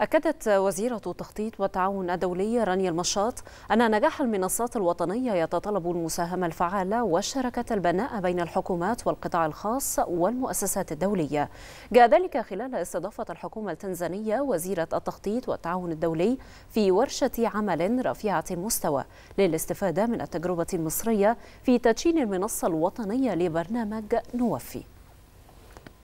أكدت وزيرة التخطيط والتعاون الدولي رانيا المشاط أن نجاح المنصات الوطنية يتطلب المساهمة الفعالة والشراكة البناء بين الحكومات والقطاع الخاص والمؤسسات الدولية جاء ذلك خلال استضافة الحكومة التنزانية وزيرة التخطيط والتعاون الدولي في ورشة عمل رفيعة المستوى للاستفادة من التجربة المصرية في تدشين المنصة الوطنية لبرنامج نوفي